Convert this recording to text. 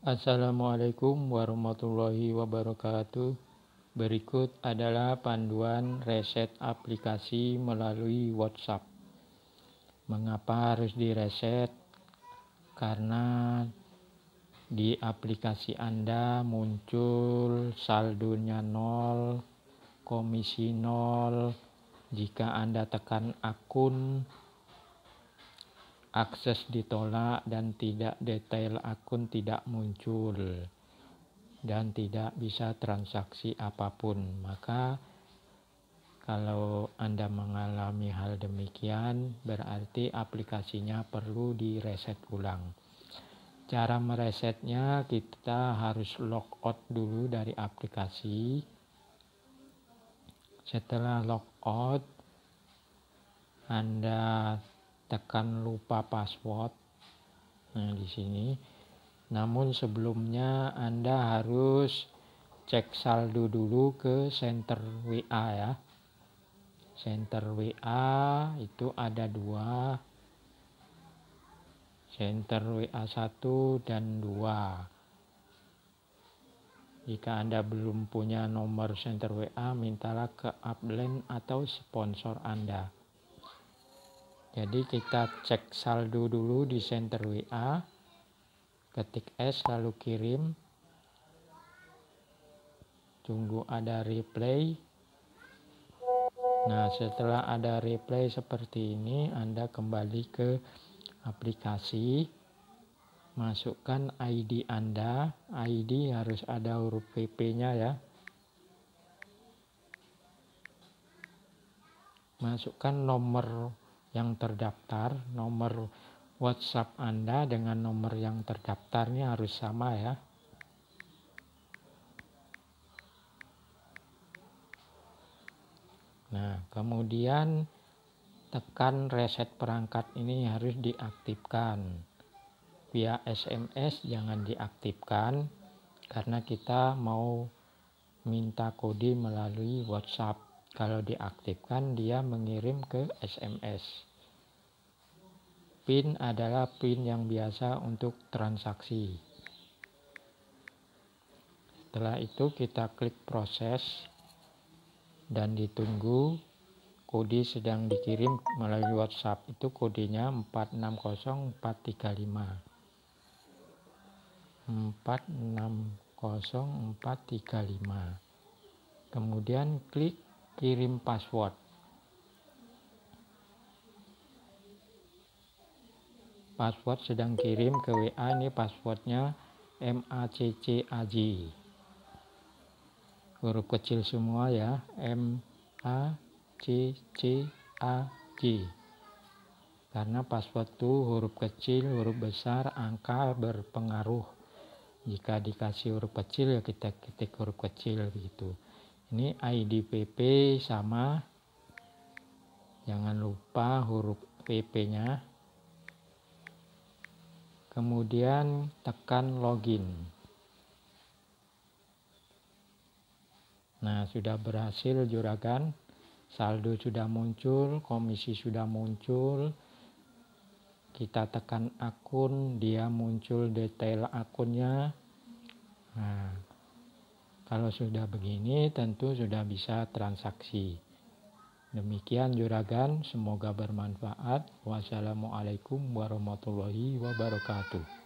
Assalamualaikum warahmatullahi wabarakatuh. Berikut adalah panduan reset aplikasi melalui WhatsApp. Mengapa harus direset? Karena di aplikasi Anda muncul saldonya nol, komisi nol. Jika Anda tekan akun akses ditolak dan tidak detail akun tidak muncul dan tidak bisa transaksi apapun maka kalau Anda mengalami hal demikian berarti aplikasinya perlu direset ulang cara meresetnya kita harus log out dulu dari aplikasi setelah log out Anda tekan lupa password. Nah, di sini. Namun sebelumnya Anda harus cek saldo dulu ke center WA ya. Center WA itu ada dua. Center WA 1 dan 2. Jika Anda belum punya nomor center WA, mintalah ke upline atau sponsor Anda. Jadi kita cek saldo dulu di center WA, ketik S lalu kirim, tunggu ada replay. Nah setelah ada replay seperti ini Anda kembali ke aplikasi, masukkan ID Anda, ID harus ada huruf PP-nya ya, masukkan nomor yang terdaftar, nomor WhatsApp Anda dengan nomor yang terdaftarnya harus sama ya. Nah, kemudian tekan reset perangkat ini harus diaktifkan. Via SMS jangan diaktifkan karena kita mau minta kode melalui WhatsApp. Kalau diaktifkan, dia mengirim ke SMS. PIN adalah PIN yang biasa untuk transaksi. Setelah itu kita klik proses dan ditunggu kode sedang dikirim melalui WhatsApp itu kodenya 460435. 460435. Kemudian klik kirim password password sedang kirim ke WA ini passwordnya MACCAJ huruf kecil semua ya M karena password itu huruf kecil, huruf besar, angka berpengaruh. Jika dikasih huruf kecil ya kita ketik huruf kecil gitu ini ID PP sama jangan lupa huruf PP nya kemudian tekan login nah sudah berhasil juragan saldo sudah muncul komisi sudah muncul kita tekan akun dia muncul detail akunnya nah kalau sudah begini tentu sudah bisa transaksi. Demikian juragan, semoga bermanfaat. Wassalamualaikum warahmatullahi wabarakatuh.